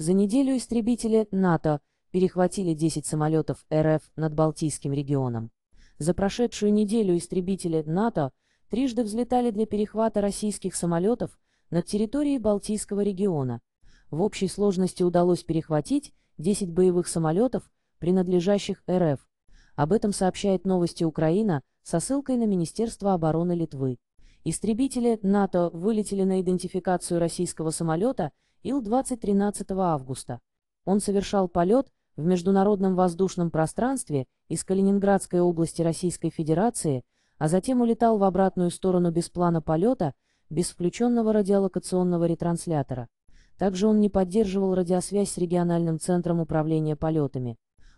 За неделю истребители НАТО перехватили 10 самолетов РФ над Балтийским регионом. За прошедшую неделю истребители НАТО трижды взлетали для перехвата российских самолетов над территорией Балтийского региона. В общей сложности удалось перехватить 10 боевых самолетов, принадлежащих РФ. Об этом сообщает новости Украина со ссылкой на Министерство обороны Литвы. Истребители НАТО вылетели на идентификацию российского самолета – Ил-20 августа. Он совершал полет в международном воздушном пространстве из Калининградской области Российской Федерации, а затем улетал в обратную сторону без плана полета, без включенного радиолокационного ретранслятора. Также он не поддерживал радиосвязь с региональным центром управления полетами.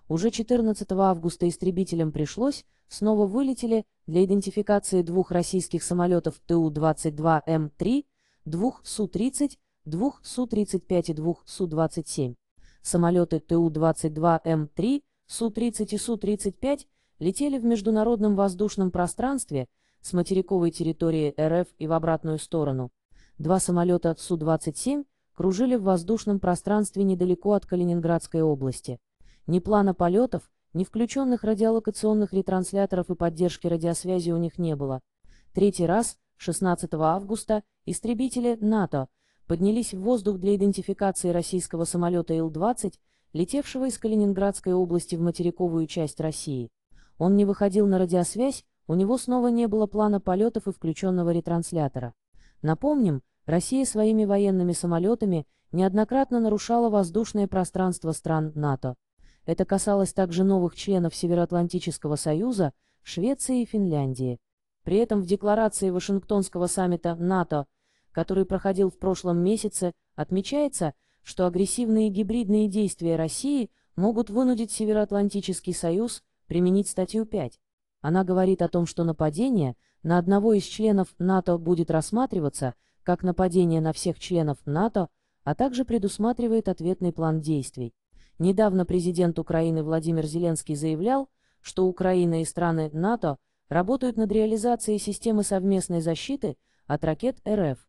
Уже 14 августа истребителям пришлось, снова вылетели для идентификации двух российских самолетов ТУ-22М3, двух Су-30, Су-35 и Су-27. Самолеты ТУ-22М3, Су-30 и Су-35 летели в международном воздушном пространстве с материковой территории РФ и в обратную сторону. Два самолета Су-27 кружили в воздушном пространстве недалеко от Калининградской области. Ни плана полетов, ни включенных радиолокационных ретрансляторов и поддержки радиосвязи у них не было. Третий раз, 16 августа, истребители НАТО – поднялись в воздух для идентификации российского самолета Ил-20, летевшего из Калининградской области в материковую часть России. Он не выходил на радиосвязь, у него снова не было плана полетов и включенного ретранслятора. Напомним, Россия своими военными самолетами неоднократно нарушала воздушное пространство стран НАТО. Это касалось также новых членов Североатлантического союза, Швеции и Финляндии. При этом в декларации Вашингтонского саммита НАТО который проходил в прошлом месяце, отмечается, что агрессивные гибридные действия России могут вынудить Североатлантический Союз применить статью 5. Она говорит о том, что нападение на одного из членов НАТО будет рассматриваться как нападение на всех членов НАТО, а также предусматривает ответный план действий. Недавно президент Украины Владимир Зеленский заявлял, что Украина и страны НАТО работают над реализацией системы совместной защиты от ракет РФ.